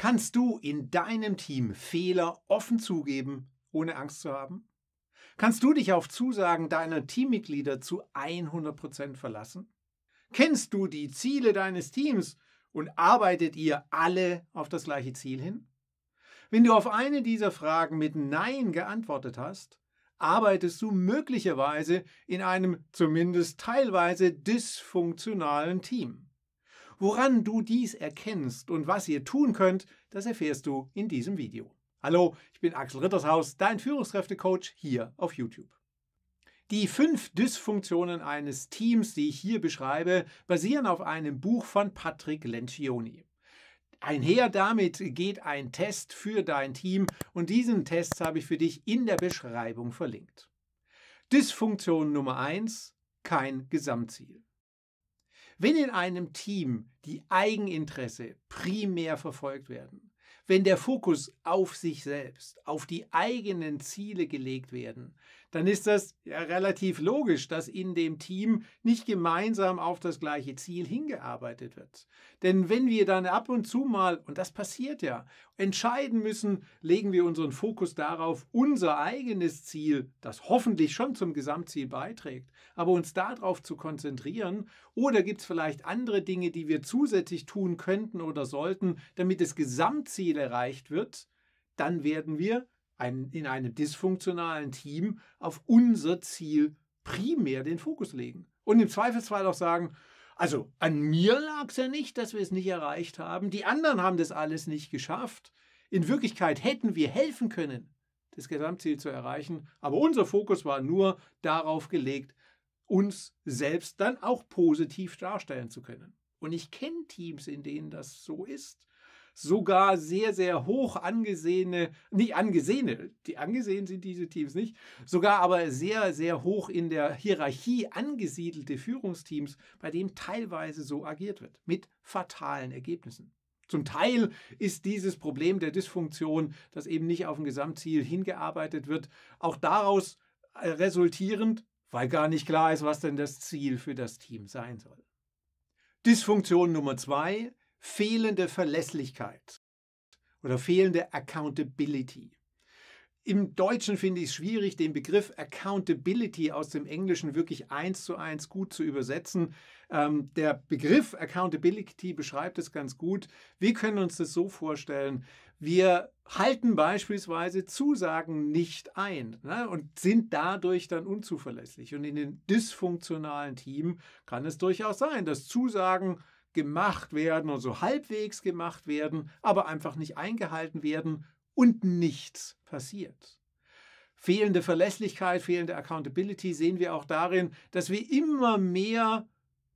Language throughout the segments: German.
Kannst du in deinem Team Fehler offen zugeben, ohne Angst zu haben? Kannst du dich auf Zusagen deiner Teammitglieder zu 100% verlassen? Kennst du die Ziele deines Teams und arbeitet ihr alle auf das gleiche Ziel hin? Wenn du auf eine dieser Fragen mit Nein geantwortet hast, arbeitest du möglicherweise in einem zumindest teilweise dysfunktionalen Team. Woran du dies erkennst und was ihr tun könnt, das erfährst du in diesem Video. Hallo, ich bin Axel Rittershaus, dein Führungskräftecoach hier auf YouTube. Die fünf Dysfunktionen eines Teams, die ich hier beschreibe, basieren auf einem Buch von Patrick Lencioni. Einher damit geht ein Test für dein Team und diesen Test habe ich für dich in der Beschreibung verlinkt. Dysfunktion Nummer eins: kein Gesamtziel. Wenn in einem Team die Eigeninteresse primär verfolgt werden, wenn der Fokus auf sich selbst, auf die eigenen Ziele gelegt werden, dann ist das ja relativ logisch, dass in dem Team nicht gemeinsam auf das gleiche Ziel hingearbeitet wird. Denn wenn wir dann ab und zu mal, und das passiert ja, entscheiden müssen, legen wir unseren Fokus darauf, unser eigenes Ziel, das hoffentlich schon zum Gesamtziel beiträgt, aber uns darauf zu konzentrieren, oder gibt es vielleicht andere Dinge, die wir zusätzlich tun könnten oder sollten, damit das Gesamtziel erreicht wird, dann werden wir ein, in einem dysfunktionalen Team auf unser Ziel primär den Fokus legen. Und im Zweifelsfall auch sagen, also an mir lag es ja nicht, dass wir es nicht erreicht haben. Die anderen haben das alles nicht geschafft. In Wirklichkeit hätten wir helfen können, das Gesamtziel zu erreichen. Aber unser Fokus war nur darauf gelegt, uns selbst dann auch positiv darstellen zu können. Und ich kenne Teams, in denen das so ist sogar sehr, sehr hoch angesehene, nicht angesehene, die angesehen sind diese Teams nicht, sogar aber sehr, sehr hoch in der Hierarchie angesiedelte Führungsteams, bei denen teilweise so agiert wird, mit fatalen Ergebnissen. Zum Teil ist dieses Problem der Dysfunktion, dass eben nicht auf ein Gesamtziel hingearbeitet wird, auch daraus äh, resultierend, weil gar nicht klar ist, was denn das Ziel für das Team sein soll. Dysfunktion Nummer zwei, fehlende Verlässlichkeit oder fehlende Accountability. Im Deutschen finde ich es schwierig, den Begriff Accountability aus dem Englischen wirklich eins zu eins gut zu übersetzen. Ähm, der Begriff Accountability beschreibt es ganz gut. Wir können uns das so vorstellen. Wir halten beispielsweise Zusagen nicht ein ne, und sind dadurch dann unzuverlässig. Und in einem dysfunktionalen Team kann es durchaus sein, dass Zusagen gemacht werden und so halbwegs gemacht werden, aber einfach nicht eingehalten werden und nichts passiert. Fehlende Verlässlichkeit, fehlende Accountability sehen wir auch darin, dass wir immer mehr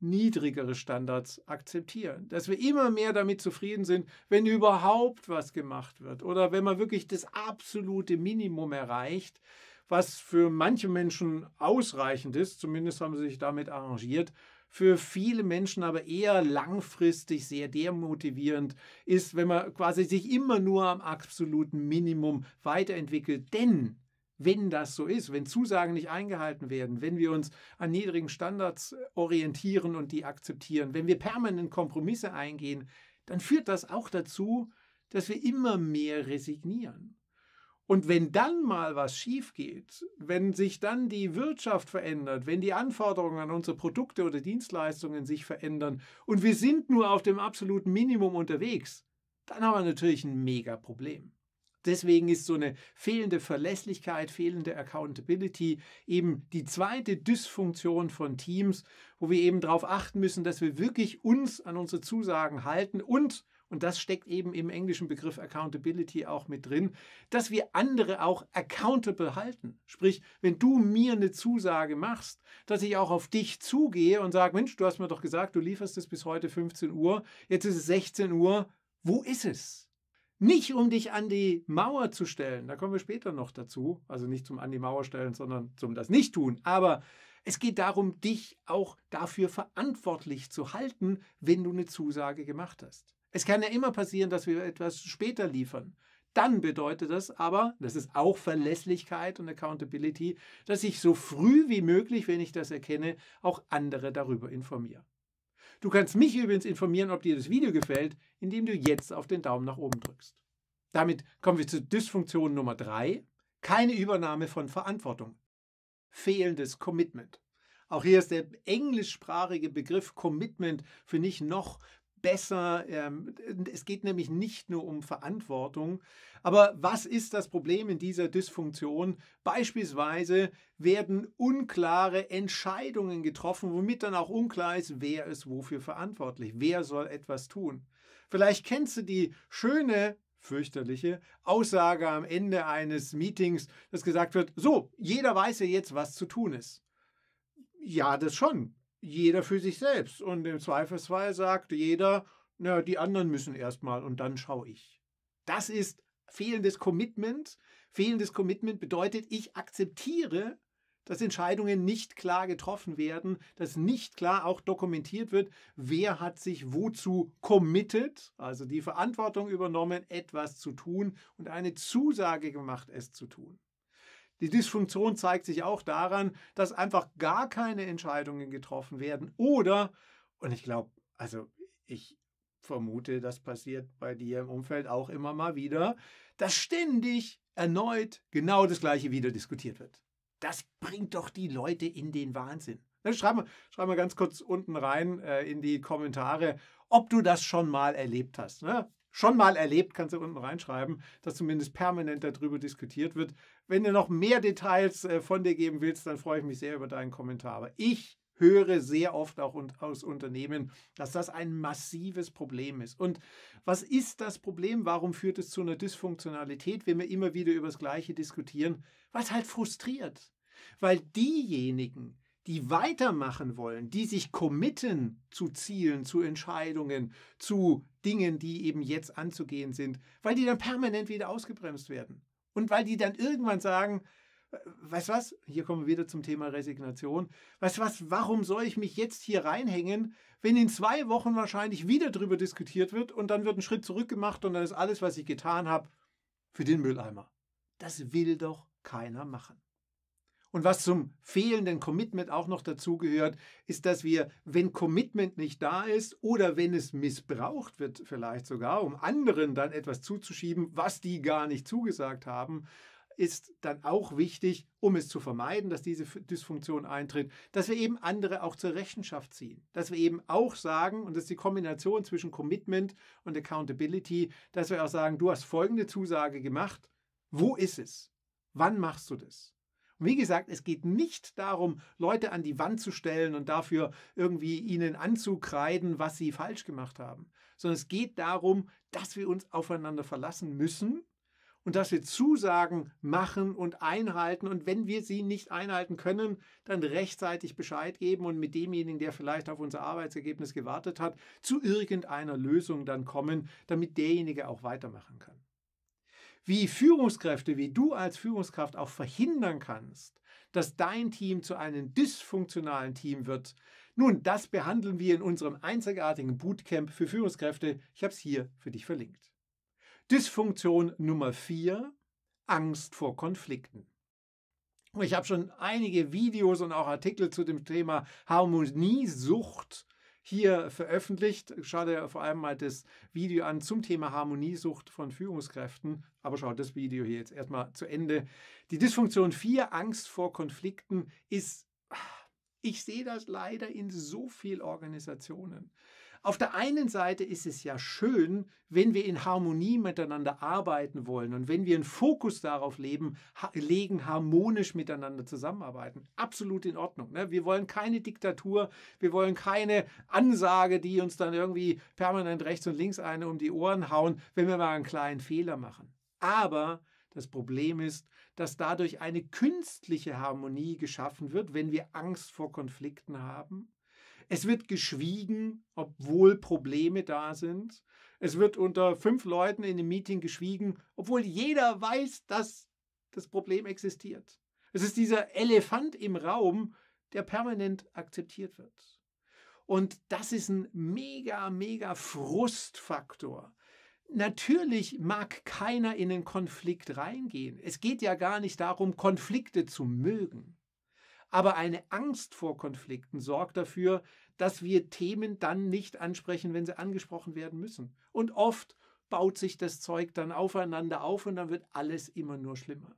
niedrigere Standards akzeptieren, dass wir immer mehr damit zufrieden sind, wenn überhaupt was gemacht wird oder wenn man wirklich das absolute Minimum erreicht, was für manche Menschen ausreichend ist, zumindest haben sie sich damit arrangiert, für viele Menschen aber eher langfristig sehr demotivierend ist, wenn man quasi sich immer nur am absoluten Minimum weiterentwickelt. Denn wenn das so ist, wenn Zusagen nicht eingehalten werden, wenn wir uns an niedrigen Standards äh, orientieren und die akzeptieren, wenn wir permanent Kompromisse eingehen, dann führt das auch dazu, dass wir immer mehr resignieren. Und wenn dann mal was schief geht, wenn sich dann die Wirtschaft verändert, wenn die Anforderungen an unsere Produkte oder Dienstleistungen sich verändern und wir sind nur auf dem absoluten Minimum unterwegs, dann haben wir natürlich ein mega Problem. Deswegen ist so eine fehlende Verlässlichkeit, fehlende Accountability eben die zweite Dysfunktion von Teams, wo wir eben darauf achten müssen, dass wir wirklich uns an unsere Zusagen halten und und das steckt eben im englischen Begriff Accountability auch mit drin, dass wir andere auch accountable halten. Sprich, wenn du mir eine Zusage machst, dass ich auch auf dich zugehe und sage, Mensch, du hast mir doch gesagt, du lieferst es bis heute 15 Uhr, jetzt ist es 16 Uhr, wo ist es? Nicht um dich an die Mauer zu stellen, da kommen wir später noch dazu, also nicht zum an die Mauer stellen, sondern zum das nicht tun, aber es geht darum, dich auch dafür verantwortlich zu halten, wenn du eine Zusage gemacht hast. Es kann ja immer passieren, dass wir etwas später liefern. Dann bedeutet das aber, das ist auch Verlässlichkeit und Accountability, dass ich so früh wie möglich, wenn ich das erkenne, auch andere darüber informiere. Du kannst mich übrigens informieren, ob dir das Video gefällt, indem du jetzt auf den Daumen nach oben drückst. Damit kommen wir zu Dysfunktion Nummer 3, keine Übernahme von Verantwortung. Fehlendes Commitment. Auch hier ist der englischsprachige Begriff Commitment für mich noch besser. Ähm, es geht nämlich nicht nur um Verantwortung. Aber was ist das Problem in dieser Dysfunktion? Beispielsweise werden unklare Entscheidungen getroffen, womit dann auch unklar ist, wer ist wofür verantwortlich, wer soll etwas tun. Vielleicht kennst du die schöne fürchterliche Aussage am Ende eines Meetings, dass gesagt wird, so, jeder weiß ja jetzt, was zu tun ist. Ja, das schon jeder für sich selbst. Und im Zweifelsfall sagt jeder, na, die anderen müssen erstmal und dann schaue ich. Das ist fehlendes Commitment. Fehlendes Commitment bedeutet, ich akzeptiere, dass Entscheidungen nicht klar getroffen werden, dass nicht klar auch dokumentiert wird, wer hat sich wozu committed, also die Verantwortung übernommen, etwas zu tun und eine Zusage gemacht, es zu tun. Die Dysfunktion zeigt sich auch daran, dass einfach gar keine Entscheidungen getroffen werden. Oder, und ich glaube, also ich vermute, das passiert bei dir im Umfeld auch immer mal wieder, dass ständig erneut genau das Gleiche wieder diskutiert wird. Das bringt doch die Leute in den Wahnsinn. Ne, schreib mal, schreib mal ganz kurz unten rein äh, in die Kommentare, ob du das schon mal erlebt hast. Ne? schon mal erlebt, kannst du unten reinschreiben, dass zumindest permanent darüber diskutiert wird. Wenn du noch mehr Details äh, von dir geben willst, dann freue ich mich sehr über deinen Kommentar. Aber ich höre sehr oft auch aus Unternehmen, dass das ein massives Problem ist. Und was ist das Problem? Warum führt es zu einer Dysfunktionalität, wenn wir immer wieder über das Gleiche diskutieren? Weil es halt frustriert. Weil diejenigen, die weitermachen wollen, die sich committen zu Zielen, zu Entscheidungen, zu Dingen, die eben jetzt anzugehen sind, weil die dann permanent wieder ausgebremst werden. Und weil die dann irgendwann sagen, äh, weißt was, hier kommen wir wieder zum Thema Resignation, weißt was, warum soll ich mich jetzt hier reinhängen, wenn in zwei Wochen wahrscheinlich wieder darüber diskutiert wird und dann wird ein Schritt zurückgemacht und dann ist alles, was ich getan habe, für den Mülleimer. Das will doch keiner machen. Und was zum fehlenden Commitment auch noch dazugehört, ist, dass wir, wenn Commitment nicht da ist oder wenn es missbraucht wird, vielleicht sogar, um anderen dann etwas zuzuschieben, was die gar nicht zugesagt haben, ist dann auch wichtig, um es zu vermeiden, dass diese Dysfunktion eintritt, dass wir eben andere auch zur Rechenschaft ziehen. Dass wir eben auch sagen, und das ist die Kombination zwischen Commitment und Accountability, dass wir auch sagen, du hast folgende Zusage gemacht, wo ist es? Wann machst du das? Wie gesagt, es geht nicht darum, Leute an die Wand zu stellen und dafür irgendwie ihnen anzukreiden, was sie falsch gemacht haben, sondern es geht darum, dass wir uns aufeinander verlassen müssen und dass wir Zusagen machen und einhalten und wenn wir sie nicht einhalten können, dann rechtzeitig Bescheid geben und mit demjenigen, der vielleicht auf unser Arbeitsergebnis gewartet hat, zu irgendeiner Lösung dann kommen, damit derjenige auch weitermachen kann wie Führungskräfte, wie du als Führungskraft auch verhindern kannst, dass dein Team zu einem dysfunktionalen Team wird. Nun, das behandeln wir in unserem einzigartigen Bootcamp für Führungskräfte. Ich habe es hier für dich verlinkt. Dysfunktion Nummer 4, Angst vor Konflikten. Ich habe schon einige Videos und auch Artikel zu dem Thema Harmoniesucht hier veröffentlicht. Schau dir vor allem mal das Video an zum Thema Harmoniesucht von Führungskräften. Aber schau das Video hier jetzt erstmal zu Ende. Die Dysfunktion 4, Angst vor Konflikten, ist ah, ich sehe das leider in so vielen Organisationen. Auf der einen Seite ist es ja schön, wenn wir in Harmonie miteinander arbeiten wollen und wenn wir einen Fokus darauf leben, ha legen, harmonisch miteinander zusammenarbeiten. Absolut in Ordnung. Ne? Wir wollen keine Diktatur, wir wollen keine Ansage, die uns dann irgendwie permanent rechts und links eine um die Ohren hauen, wenn wir mal einen kleinen Fehler machen. Aber das Problem ist, dass dadurch eine künstliche Harmonie geschaffen wird, wenn wir Angst vor Konflikten haben es wird geschwiegen, obwohl Probleme da sind. Es wird unter fünf Leuten in einem Meeting geschwiegen, obwohl jeder weiß, dass das Problem existiert. Es ist dieser Elefant im Raum, der permanent akzeptiert wird. Und das ist ein mega, mega Frustfaktor. Natürlich mag keiner in einen Konflikt reingehen. Es geht ja gar nicht darum, Konflikte zu mögen. Aber eine Angst vor Konflikten sorgt dafür, dass wir Themen dann nicht ansprechen, wenn sie angesprochen werden müssen. Und oft baut sich das Zeug dann aufeinander auf und dann wird alles immer nur schlimmer.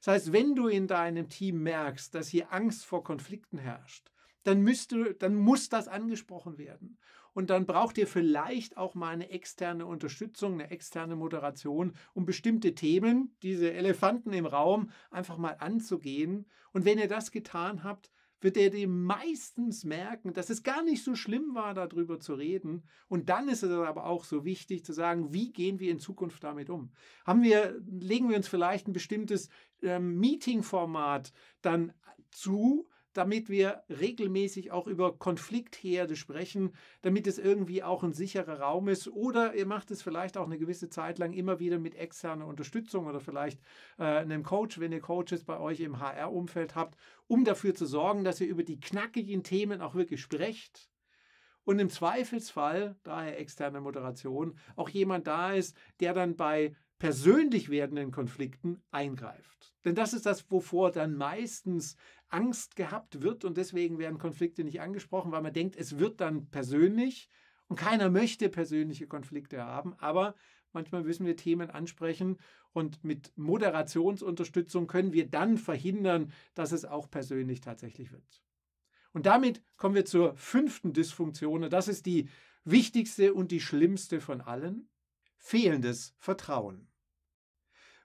Das heißt, wenn du in deinem Team merkst, dass hier Angst vor Konflikten herrscht, dann, müsste, dann muss das angesprochen werden. Und dann braucht ihr vielleicht auch mal eine externe Unterstützung, eine externe Moderation, um bestimmte Themen, diese Elefanten im Raum, einfach mal anzugehen. Und wenn ihr das getan habt, wird er dem meistens merken, dass es gar nicht so schlimm war, darüber zu reden. Und dann ist es aber auch so wichtig zu sagen, wie gehen wir in Zukunft damit um? Haben wir, legen wir uns vielleicht ein bestimmtes ähm, Meeting-Format dann zu, damit wir regelmäßig auch über Konfliktherde sprechen, damit es irgendwie auch ein sicherer Raum ist. Oder ihr macht es vielleicht auch eine gewisse Zeit lang immer wieder mit externer Unterstützung oder vielleicht äh, einem Coach, wenn ihr Coaches bei euch im HR-Umfeld habt, um dafür zu sorgen, dass ihr über die knackigen Themen auch wirklich sprecht und im Zweifelsfall, daher externe Moderation, auch jemand da ist, der dann bei persönlich werdenden Konflikten eingreift. Denn das ist das, wovor dann meistens Angst gehabt wird und deswegen werden Konflikte nicht angesprochen, weil man denkt, es wird dann persönlich und keiner möchte persönliche Konflikte haben, aber manchmal müssen wir Themen ansprechen und mit Moderationsunterstützung können wir dann verhindern, dass es auch persönlich tatsächlich wird. Und damit kommen wir zur fünften Dysfunktion und das ist die wichtigste und die schlimmste von allen, fehlendes Vertrauen.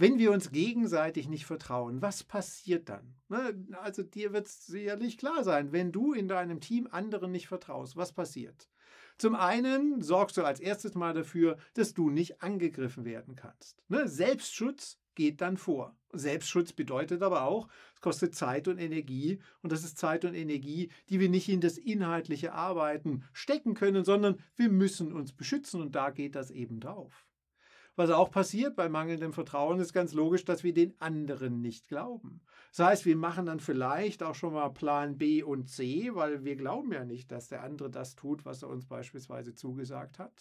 Wenn wir uns gegenseitig nicht vertrauen, was passiert dann? Ne, also dir wird es sicherlich klar sein, wenn du in deinem Team anderen nicht vertraust, was passiert? Zum einen sorgst du als erstes mal dafür, dass du nicht angegriffen werden kannst. Ne, Selbstschutz geht dann vor. Selbstschutz bedeutet aber auch, es kostet Zeit und Energie und das ist Zeit und Energie, die wir nicht in das inhaltliche Arbeiten stecken können, sondern wir müssen uns beschützen und da geht das eben drauf. Was auch passiert bei mangelndem Vertrauen ist ganz logisch, dass wir den anderen nicht glauben. Das heißt, wir machen dann vielleicht auch schon mal Plan B und C, weil wir glauben ja nicht, dass der andere das tut, was er uns beispielsweise zugesagt hat.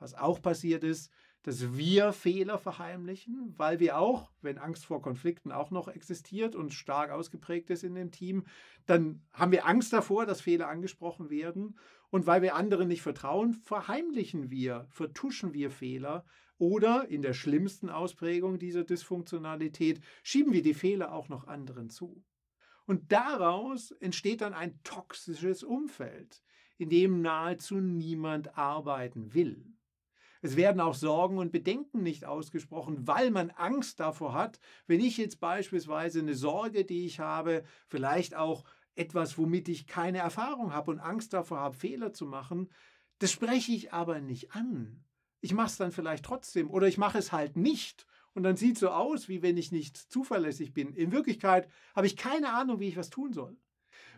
Was auch passiert ist, dass wir Fehler verheimlichen, weil wir auch, wenn Angst vor Konflikten auch noch existiert und stark ausgeprägt ist in dem Team, dann haben wir Angst davor, dass Fehler angesprochen werden. Und weil wir anderen nicht vertrauen, verheimlichen wir, vertuschen wir Fehler, oder in der schlimmsten Ausprägung dieser Dysfunktionalität schieben wir die Fehler auch noch anderen zu. Und daraus entsteht dann ein toxisches Umfeld, in dem nahezu niemand arbeiten will. Es werden auch Sorgen und Bedenken nicht ausgesprochen, weil man Angst davor hat, wenn ich jetzt beispielsweise eine Sorge, die ich habe, vielleicht auch etwas, womit ich keine Erfahrung habe und Angst davor habe, Fehler zu machen, das spreche ich aber nicht an ich mache es dann vielleicht trotzdem oder ich mache es halt nicht. Und dann sieht es so aus, wie wenn ich nicht zuverlässig bin. In Wirklichkeit habe ich keine Ahnung, wie ich was tun soll.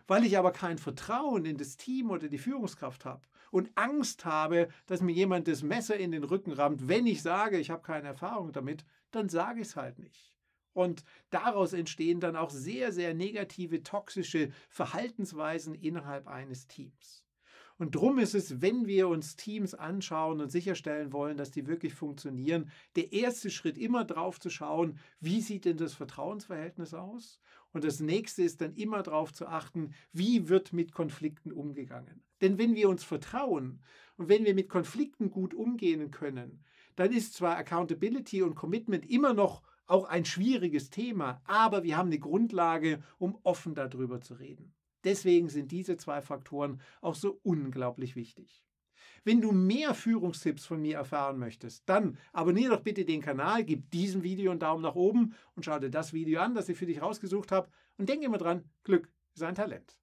Weil ich aber kein Vertrauen in das Team oder die Führungskraft habe und Angst habe, dass mir jemand das Messer in den Rücken rammt, wenn ich sage, ich habe keine Erfahrung damit, dann sage ich es halt nicht. Und daraus entstehen dann auch sehr, sehr negative, toxische Verhaltensweisen innerhalb eines Teams. Und drum ist es, wenn wir uns Teams anschauen und sicherstellen wollen, dass die wirklich funktionieren, der erste Schritt immer drauf zu schauen, wie sieht denn das Vertrauensverhältnis aus? Und das nächste ist dann immer darauf zu achten, wie wird mit Konflikten umgegangen. Denn wenn wir uns vertrauen und wenn wir mit Konflikten gut umgehen können, dann ist zwar Accountability und Commitment immer noch auch ein schwieriges Thema, aber wir haben eine Grundlage, um offen darüber zu reden. Deswegen sind diese zwei Faktoren auch so unglaublich wichtig. Wenn du mehr Führungstipps von mir erfahren möchtest, dann abonniere doch bitte den Kanal, gib diesem Video einen Daumen nach oben und schau dir das Video an, das ich für dich rausgesucht habe. Und denk immer dran, Glück ist ein Talent.